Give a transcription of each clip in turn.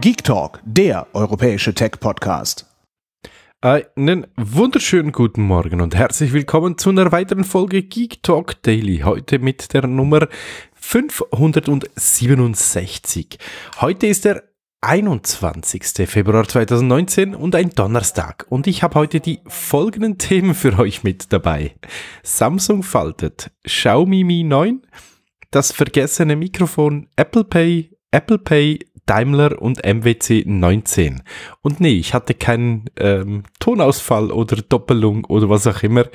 Geek Talk, der europäische Tech-Podcast. Äh, einen wunderschönen guten Morgen und herzlich willkommen zu einer weiteren Folge Geek Talk Daily. Heute mit der Nummer 567. Heute ist der 21. Februar 2019 und ein Donnerstag. Und ich habe heute die folgenden Themen für euch mit dabei. Samsung faltet, Xiaomi Mi 9, das vergessene Mikrofon, Apple Pay, Apple Pay Daimler und MWC 19. Und nee, ich hatte keinen ähm, Tonausfall oder Doppelung oder was auch immer.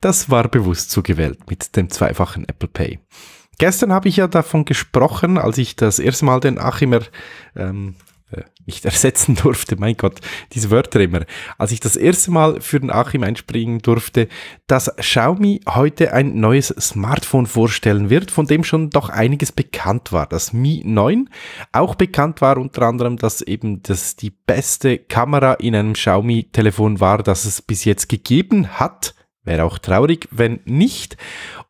Das war bewusst zugewählt mit dem zweifachen Apple Pay. Gestern habe ich ja davon gesprochen, als ich das erste Mal den Achimer ähm, äh, nicht ersetzen durfte. Mein Gott, diese Wörter immer. Als ich das erste Mal für den Achim einspringen durfte, dass Xiaomi heute ein neues Smartphone vorstellen wird, von dem schon doch einiges bekannt war. Das Mi 9. Auch bekannt war unter anderem, dass eben das die beste Kamera in einem Xiaomi-Telefon war, das es bis jetzt gegeben hat. Wäre auch traurig, wenn nicht.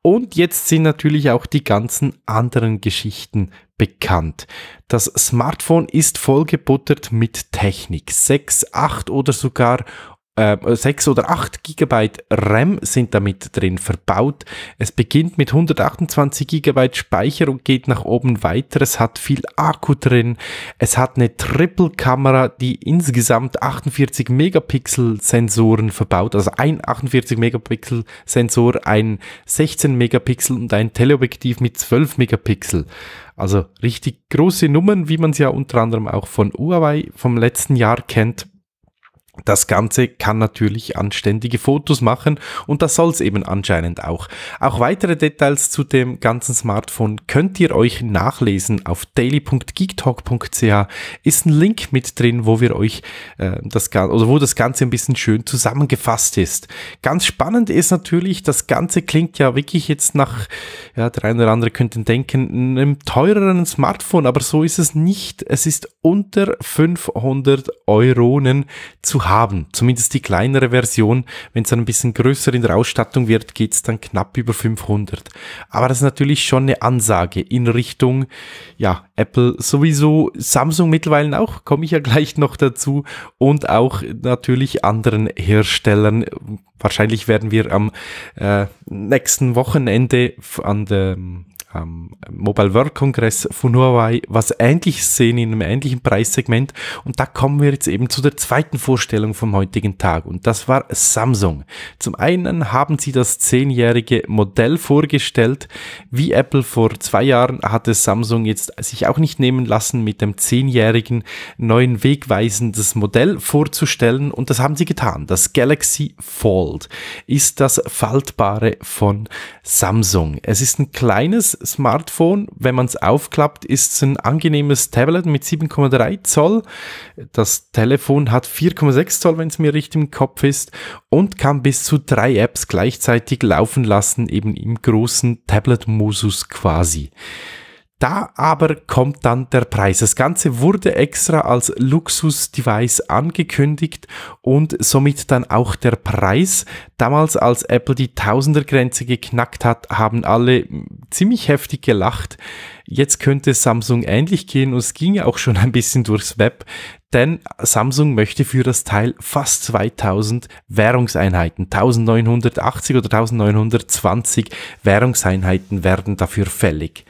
Und jetzt sind natürlich auch die ganzen anderen Geschichten bekannt. Das Smartphone ist vollgebuttert mit Technik. 6, 8 oder sogar 6 ähm, oder 8 GB RAM sind damit drin verbaut. Es beginnt mit 128 GB Speicher und geht nach oben weiter. Es hat viel Akku drin. Es hat eine Triple-Kamera, die insgesamt 48 Megapixel-Sensoren verbaut. Also ein 48 Megapixel-Sensor, ein 16 Megapixel und ein Teleobjektiv mit 12 Megapixel. Also richtig große Nummern, wie man es ja unter anderem auch von Huawei vom letzten Jahr kennt. Das Ganze kann natürlich anständige Fotos machen und das soll es eben anscheinend auch. Auch weitere Details zu dem ganzen Smartphone könnt ihr euch nachlesen auf daily.geektalk.ch. Ist ein Link mit drin, wo wir euch äh, das Ganze oder wo das Ganze ein bisschen schön zusammengefasst ist. Ganz spannend ist natürlich, das Ganze klingt ja wirklich jetzt nach, ja, der eine oder andere könnte denken, einem teureren Smartphone, aber so ist es nicht. Es ist unter 500 Euronen zu haben haben. Zumindest die kleinere Version. Wenn es dann ein bisschen größer in der Ausstattung wird, geht es dann knapp über 500. Aber das ist natürlich schon eine Ansage in Richtung, ja, Apple sowieso, Samsung mittlerweile auch, komme ich ja gleich noch dazu. Und auch natürlich anderen Herstellern. Wahrscheinlich werden wir am äh, nächsten Wochenende an der ähm, Mobile World Congress von Huawei was ähnliches sehen in einem ähnlichen Preissegment. Und da kommen wir jetzt eben zu der zweiten Vorstellung vom heutigen Tag. Und das war Samsung. Zum einen haben sie das zehnjährige Modell vorgestellt. Wie Apple vor zwei Jahren hatte Samsung jetzt sich auch nicht nehmen lassen, mit dem zehnjährigen neuen wegweisendes Modell vorzustellen. Und das haben sie getan. Das Galaxy Fold ist das Faltbare von Samsung. Es ist ein kleines, Smartphone. Wenn man es aufklappt, ist es ein angenehmes Tablet mit 7,3 Zoll. Das Telefon hat 4,6 Zoll, wenn es mir richtig im Kopf ist, und kann bis zu drei Apps gleichzeitig laufen lassen, eben im großen tablet musus quasi. Da aber kommt dann der Preis. Das Ganze wurde extra als Luxus-Device angekündigt und somit dann auch der Preis. Damals, als Apple die Tausendergrenze geknackt hat, haben alle ziemlich heftig gelacht. Jetzt könnte Samsung ähnlich gehen und es ging ja auch schon ein bisschen durchs Web, denn Samsung möchte für das Teil fast 2000 Währungseinheiten, 1980 oder 1920 Währungseinheiten werden dafür fällig.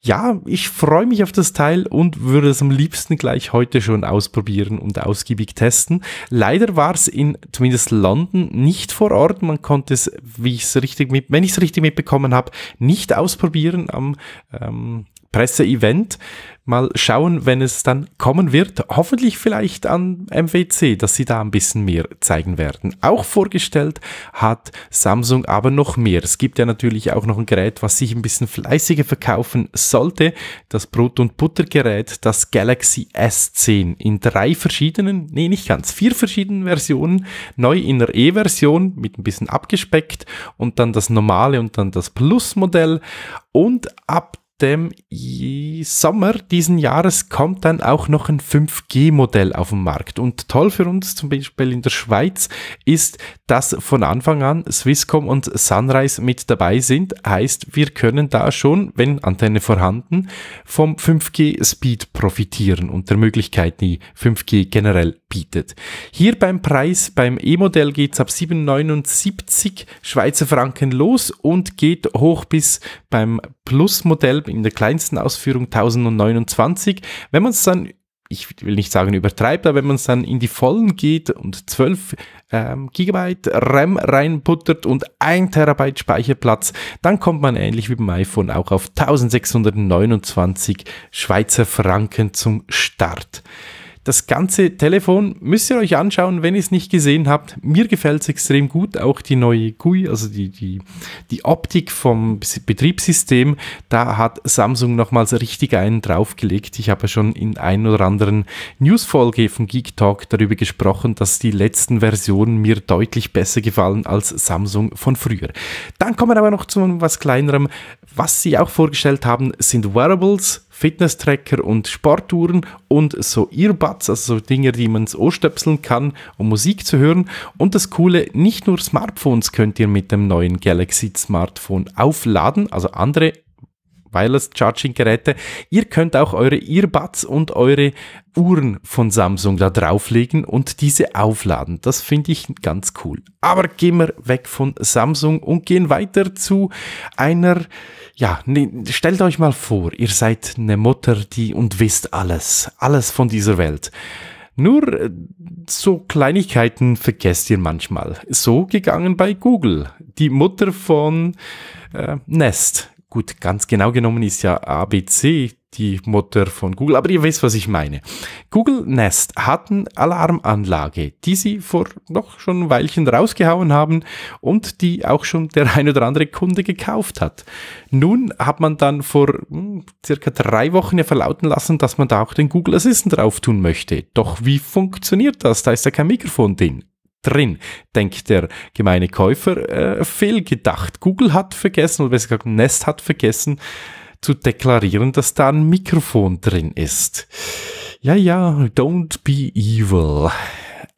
Ja, ich freue mich auf das Teil und würde es am liebsten gleich heute schon ausprobieren und ausgiebig testen. Leider war es in zumindest London nicht vor Ort. Man konnte es, wie ich es richtig mit, wenn ich es richtig mitbekommen habe, nicht ausprobieren am ähm, Presseevent. Mal schauen, wenn es dann kommen wird. Hoffentlich vielleicht an MWC, dass sie da ein bisschen mehr zeigen werden. Auch vorgestellt hat Samsung aber noch mehr. Es gibt ja natürlich auch noch ein Gerät, was sich ein bisschen fleißiger verkaufen sollte. Das Brot- und Buttergerät, das Galaxy S10 in drei verschiedenen, nee, nicht ganz, vier verschiedenen Versionen. Neu in der E-Version mit ein bisschen abgespeckt und dann das normale und dann das Plus-Modell und ab dem Sommer diesen Jahres kommt dann auch noch ein 5G-Modell auf den Markt. Und toll für uns zum Beispiel in der Schweiz ist, dass von Anfang an Swisscom und Sunrise mit dabei sind. Heißt, wir können da schon, wenn Antenne vorhanden, vom 5G-Speed profitieren und der Möglichkeit, die 5G generell bietet. Hier beim Preis, beim E-Modell geht es ab 7,79 Schweizer Franken los und geht hoch bis beim Plus-Modell in der kleinsten Ausführung 1029. Wenn man es dann ich will nicht sagen übertreibt, aber wenn man es dann in die Vollen geht und 12 ähm, Gigabyte RAM reinputtert und 1 Terabyte Speicherplatz, dann kommt man ähnlich wie beim iPhone auch auf 1629 Schweizer Franken zum Start. Das ganze Telefon müsst ihr euch anschauen, wenn ihr es nicht gesehen habt. Mir gefällt es extrem gut, auch die neue GUI, also die, die, die Optik vom Betriebssystem. Da hat Samsung nochmals richtig einen draufgelegt. Ich habe schon in ein oder anderen Newsfolge von Geek Talk darüber gesprochen, dass die letzten Versionen mir deutlich besser gefallen als Samsung von früher. Dann kommen wir aber noch zu was kleinerem. Was sie auch vorgestellt haben, sind Wearables Fitness-Tracker und Sportuhren und so Earbuds, also so Dinge, die man so stöpseln kann, um Musik zu hören. Und das Coole, nicht nur Smartphones könnt ihr mit dem neuen Galaxy Smartphone aufladen, also andere Wireless Charging Geräte. Ihr könnt auch eure Earbuds und eure Uhren von Samsung da drauflegen und diese aufladen. Das finde ich ganz cool. Aber gehen wir weg von Samsung und gehen weiter zu einer, ja, ne, stellt euch mal vor, ihr seid eine Mutter, die und wisst alles, alles von dieser Welt. Nur äh, so Kleinigkeiten vergesst ihr manchmal. So gegangen bei Google. Die Mutter von äh, Nest Gut, ganz genau genommen ist ja ABC die Mutter von Google, aber ihr wisst, was ich meine. Google Nest hat eine Alarmanlage, die sie vor noch schon ein Weilchen rausgehauen haben und die auch schon der ein oder andere Kunde gekauft hat. Nun hat man dann vor hm, circa drei Wochen ja verlauten lassen, dass man da auch den Google Assistant drauf tun möchte. Doch wie funktioniert das? Da ist ja kein Mikrofon drin drin, denkt der gemeine Käufer äh, fehlgedacht. Google hat vergessen, oder besser gesagt, Nest hat vergessen, zu deklarieren, dass da ein Mikrofon drin ist. Ja, ja, don't be evil.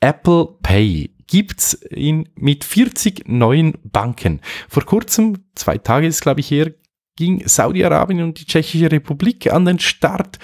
Apple Pay gibt's in, mit 40 neuen Banken. Vor kurzem, zwei Tage ist glaube ich her, ging Saudi-Arabien und die Tschechische Republik an den Start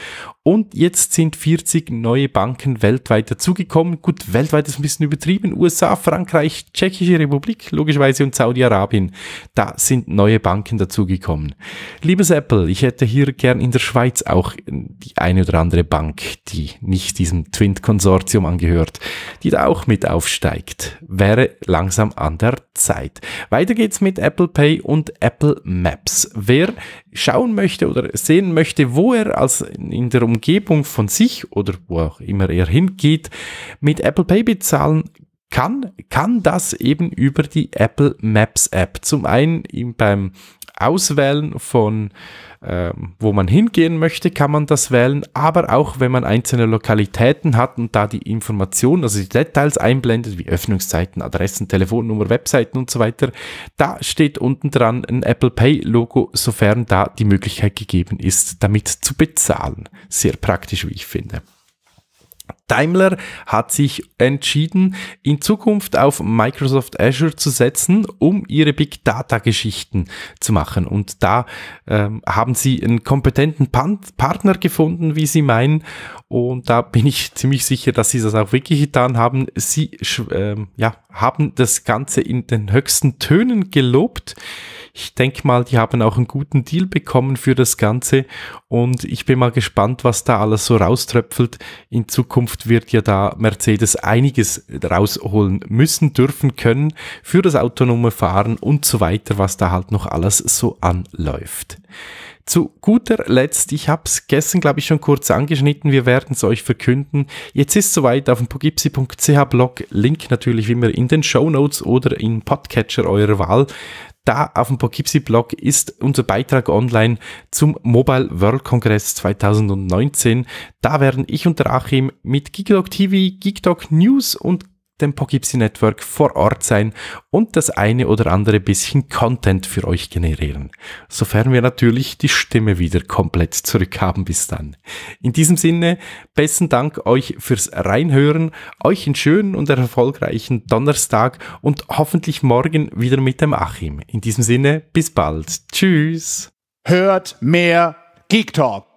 und jetzt sind 40 neue Banken weltweit dazugekommen. Gut, weltweit ist ein bisschen übertrieben. USA, Frankreich, Tschechische Republik, logischerweise und Saudi-Arabien. Da sind neue Banken dazugekommen. Liebes Apple, ich hätte hier gern in der Schweiz auch die eine oder andere Bank, die nicht diesem Twint-Konsortium angehört, die da auch mit aufsteigt. Wäre langsam an der Zeit. Weiter geht's mit Apple Pay und Apple Maps. Wer schauen möchte oder sehen möchte, wo er als in der Umgebung von sich oder wo auch immer er hingeht, mit Apple Pay bezahlen kann, kann das eben über die Apple Maps App. Zum einen beim Auswählen von, ähm, wo man hingehen möchte, kann man das wählen, aber auch wenn man einzelne Lokalitäten hat und da die Informationen, also die Details einblendet, wie Öffnungszeiten, Adressen, Telefonnummer, Webseiten und so weiter, da steht unten dran ein Apple Pay Logo, sofern da die Möglichkeit gegeben ist, damit zu bezahlen. Sehr praktisch, wie ich finde. Daimler hat sich entschieden, in Zukunft auf Microsoft Azure zu setzen, um ihre Big Data-Geschichten zu machen. Und da ähm, haben sie einen kompetenten Pan Partner gefunden, wie sie meinen. Und da bin ich ziemlich sicher, dass sie das auch wirklich getan haben. Sie ähm, ja, haben das Ganze in den höchsten Tönen gelobt. Ich denke mal, die haben auch einen guten Deal bekommen für das Ganze und ich bin mal gespannt, was da alles so rauströpfelt. In Zukunft wird ja da Mercedes einiges rausholen müssen, dürfen können für das autonome Fahren und so weiter, was da halt noch alles so anläuft. Zu guter Letzt, ich habe es gestern, glaube ich, schon kurz angeschnitten, wir werden es euch verkünden. Jetzt ist soweit auf dem pogipsi.ch Blog, Link natürlich wie immer in den Show Notes oder in Podcatcher eurer Wahl. Da auf dem Poughkeepsie-Blog ist unser Beitrag online zum Mobile World Congress 2019. Da werden ich und der Achim mit Geekdog TV, Geekdog News und dem Poughkeepsie Network vor Ort sein und das eine oder andere bisschen Content für euch generieren. Sofern wir natürlich die Stimme wieder komplett zurückhaben bis dann. In diesem Sinne, besten Dank euch fürs Reinhören, euch einen schönen und erfolgreichen Donnerstag und hoffentlich morgen wieder mit dem Achim. In diesem Sinne, bis bald. Tschüss. Hört mehr Geek Talk.